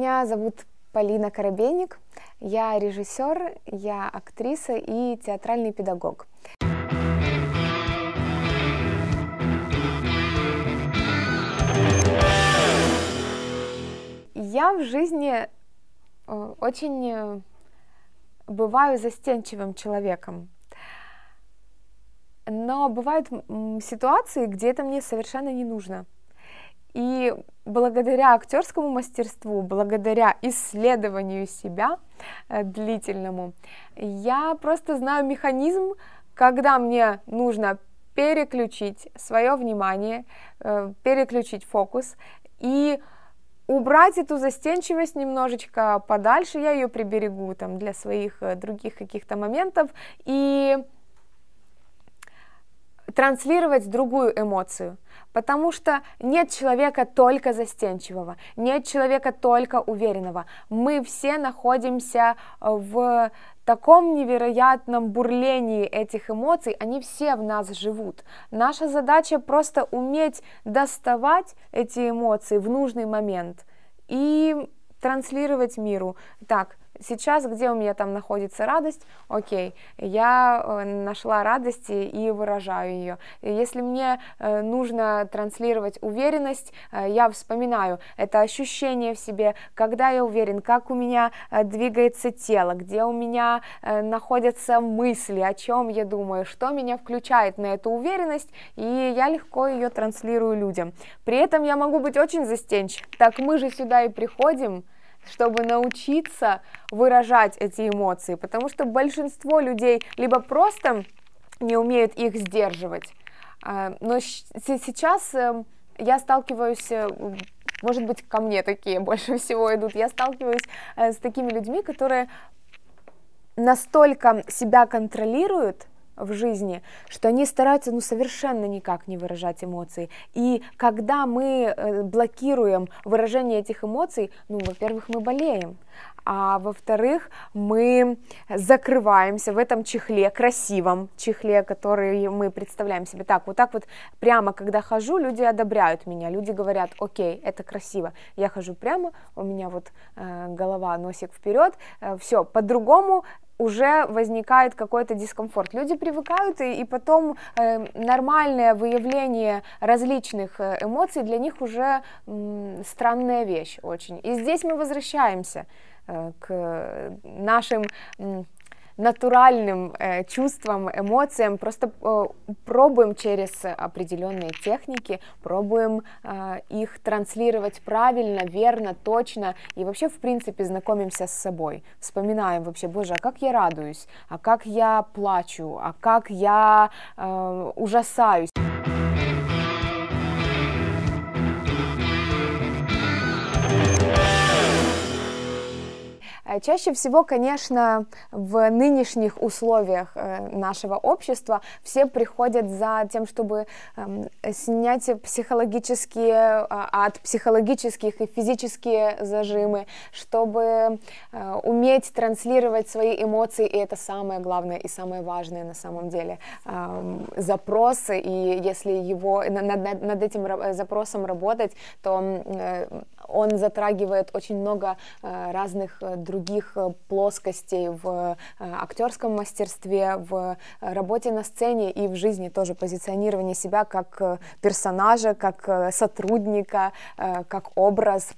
Меня зовут Полина Коробейник. Я режиссер, я актриса и театральный педагог. Я в жизни э, очень э, бываю застенчивым человеком. Но бывают ситуации, где это мне совершенно не нужно. И благодаря актерскому мастерству, благодаря исследованию себя э, длительному, я просто знаю механизм, когда мне нужно переключить свое внимание, э, переключить фокус и убрать эту застенчивость немножечко подальше, я ее приберегу там для своих э, других каких-то моментов и транслировать другую эмоцию – Потому что нет человека только застенчивого, нет человека только уверенного. Мы все находимся э, в таком невероятном бурлении этих эмоций, они все в нас живут. Наша задача просто уметь доставать эти эмоции в нужный момент и транслировать миру. Так, сейчас где у меня там находится радость, окей, я э, нашла радость и выражаю ее. Если мне э, нужно транслировать уверенность, э, я вспоминаю это ощущение в себе, когда я уверен, как у меня двигается тело, где у меня находятся мысли, о чем я думаю, что меня включает на эту уверенность, и я легко ее транслирую людям. При этом я могу быть очень застенчив, так мы же сюда и приходим, чтобы научиться выражать эти эмоции, потому что большинство людей либо просто не умеют их сдерживать, а, но сейчас эм, я сталкиваюсь э, может быть, ко мне такие больше всего идут. Я сталкиваюсь э, с такими людьми, которые настолько себя контролируют, в жизни, что они стараются ну, совершенно никак не выражать эмоции. И когда мы э, блокируем выражение этих эмоций, ну, во-первых, мы болеем, а во-вторых, мы закрываемся в этом чехле, красивом чехле, который мы представляем себе так, вот так вот прямо, когда хожу, люди одобряют меня, люди говорят, окей, это красиво, я хожу прямо, у меня вот э, голова, носик вперед, э, все, по-другому уже возникает какой-то дискомфорт. Люди привыкают, и, и потом э, нормальное выявление различных э, эмоций для них уже э, странная вещь очень. И здесь мы возвращаемся э, к нашим... Э, натуральным э, чувствам, эмоциям, просто э, пробуем через определенные техники, пробуем э, их транслировать правильно, верно, точно, и вообще, в принципе, знакомимся с собой, вспоминаем вообще, боже, а как я радуюсь, а как я плачу, а как я э, ужасаюсь. Э, чаще всего, конечно, в нынешних условиях э, нашего общества все приходят за тем, чтобы эм, снять психологические, от э, психологических и физические зажимы, чтобы уметь транслировать свои эмоции, и это самое главное и самое важное на самом деле. Эм, запросы, и если его над, над этим запросом работать, то он затрагивает очень много э, разных э, других э, плоскостей в актерском мастерстве, в работе на сцене и в жизни тоже позиционирование себя как персонажа, как сотрудника, как образ,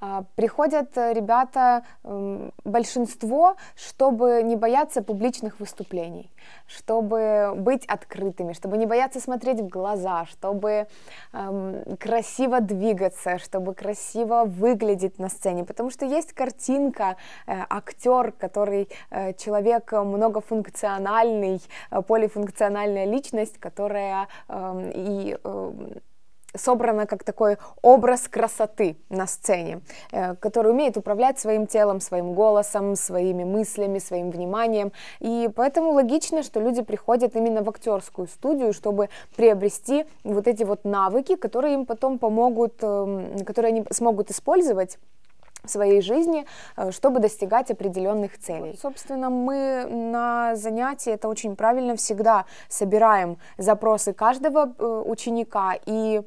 а, приходят э, ребята, эм, большинство, чтобы не бояться публичных выступлений, чтобы быть открытыми, чтобы не бояться смотреть в глаза, чтобы эм, красиво двигаться, чтобы красиво выглядеть на сцене, потому что есть картинка, э, актер, который э, человек многофункциональный, э, полифункциональная личность, которая э, и э, собрана как такой образ красоты на сцене, э, который умеет управлять своим телом, своим голосом, своими мыслями, своим вниманием. И поэтому логично, что люди приходят именно в актерскую студию, чтобы приобрести вот эти вот навыки, которые им потом помогут, эм, которые они смогут использовать в своей жизни, э, чтобы достигать определенных целей. собственно, мы на занятии это очень правильно всегда собираем запросы каждого э, ученика и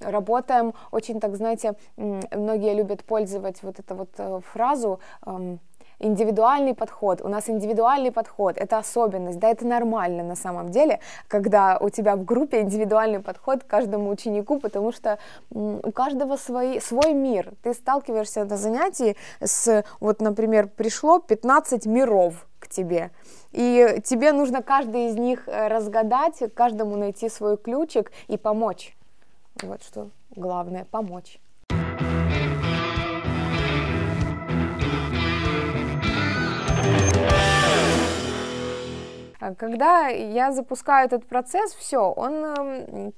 работаем очень, так знаете, многие любят пользовать вот эту вот э, фразу эм, индивидуальный подход. У нас индивидуальный подход, это особенность, да, это нормально на самом деле, когда у тебя в группе индивидуальный подход к каждому ученику, потому что у каждого свои, свой мир. Ты сталкиваешься на занятии с, вот, например, пришло 15 миров к тебе, и тебе нужно каждый из них э, разгадать, каждому найти свой ключик и помочь. Вот что главное – помочь. А когда я запускаю этот процесс, все, он эм,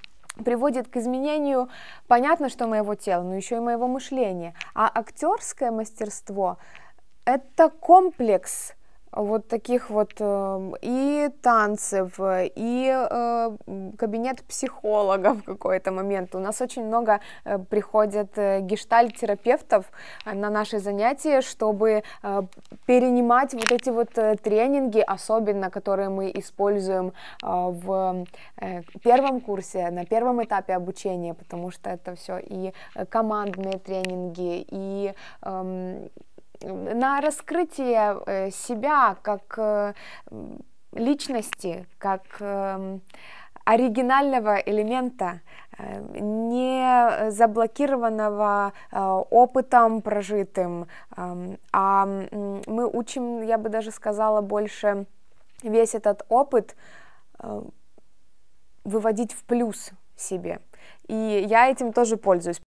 приводит к изменению, понятно, что моего тела, но еще и моего мышления. А актерское мастерство – это комплекс вот таких вот эм, и танцев, и э, кабинет психолога в какой-то момент. У нас очень много э, приходят э, гештальт-терапевтов на наши занятия, чтобы перенимать вот эти вот тренинги, особенно которые мы используем в первом курсе, на первом этапе обучения, потому что это все и командные тренинги, и эм, на раскрытие э, себя как э, личности, как эм, оригинального элемента, э, не заблокированного опытом прожитым, эм, а мы учим, я бы даже сказала, больше весь этот опыт выводить в плюс себе. И я этим тоже пользуюсь.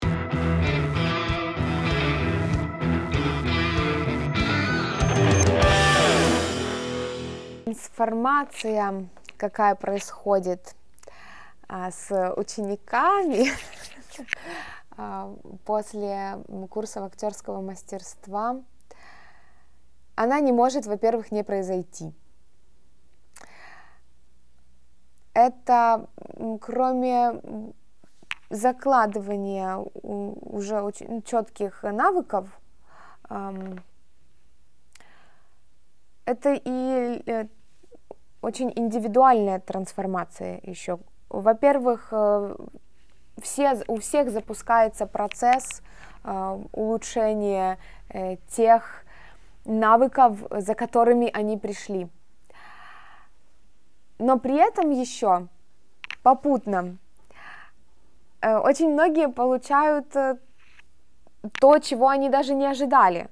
трансформация, какая происходит а, с учениками а, после курсов актерского мастерства, она не может, во-первых, не произойти. Это кроме закладывания уже очень четких навыков, это и э, очень индивидуальная трансформация еще. Во-первых, э, все, у всех запускается процесс э, улучшения э, тех навыков, за которыми они пришли. Но при этом еще попутно очень многие получают то, чего они даже не ожидали.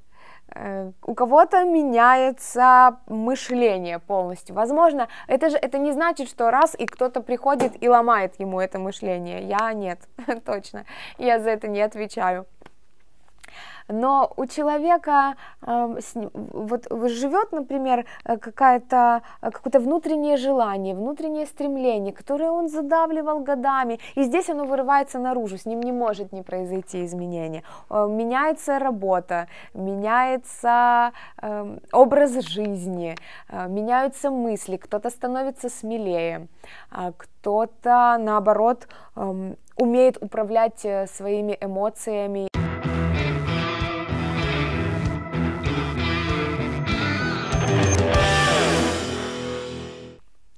Э, у кого-то меняется мышление полностью. Возможно, это же это не значит, что раз и кто-то приходит и ломает ему это мышление. Я нет, точно, я за это не отвечаю но у человека эм, э, с, вот живет, например, какое-то какое то внутреннее желание, внутреннее стремление, которое он задавливал годами, и здесь оно вырывается наружу, с ним не может не произойти изменения. Э, меняется работа, меняется э, образ жизни, э, меняются мысли, кто-то становится смелее, э, кто-то, наоборот, э, умеет управлять э, своими эмоциями.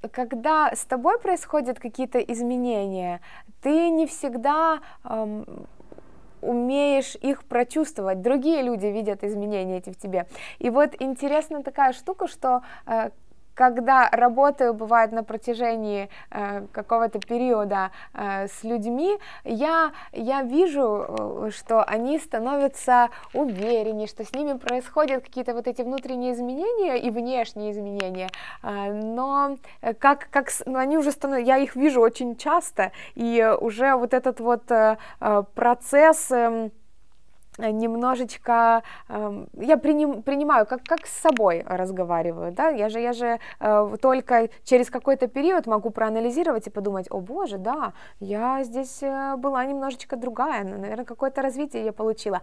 когда с тобой происходят какие-то изменения, ты не всегда эм, умеешь их прочувствовать. Другие люди видят изменения эти в тебе. И вот интересна такая штука, что э, когда работаю, бывает, на протяжении э, какого-то периода э, с людьми, я, я вижу, э, что они становятся увереннее, что с ними происходят какие-то вот эти внутренние изменения и внешние изменения, э, но э, как, как ну, они уже становятся, я их вижу очень часто, и уже вот этот вот э, э процесс... Э, Э, немножечко э, я приним, принимаю как как с собой разговариваю да я же я же э, только через какой-то период могу проанализировать и подумать о боже да я здесь э, была немножечко другая наверное какое-то развитие я получила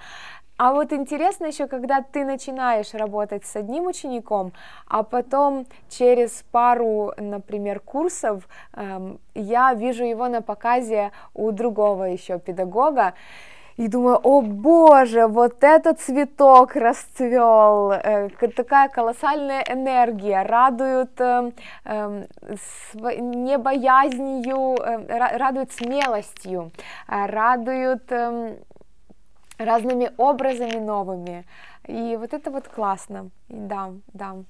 а вот интересно еще когда ты начинаешь работать с одним учеником а потом через пару например курсов э, я вижу его на показе у другого еще педагога и думаю, о боже, вот этот цветок расцвел, э, такая колоссальная энергия, радуют э, эм, э, эм, небоязнью, э, радуют смелостью, э, радуют эм, разными образами новыми. И вот это вот классно, да, да.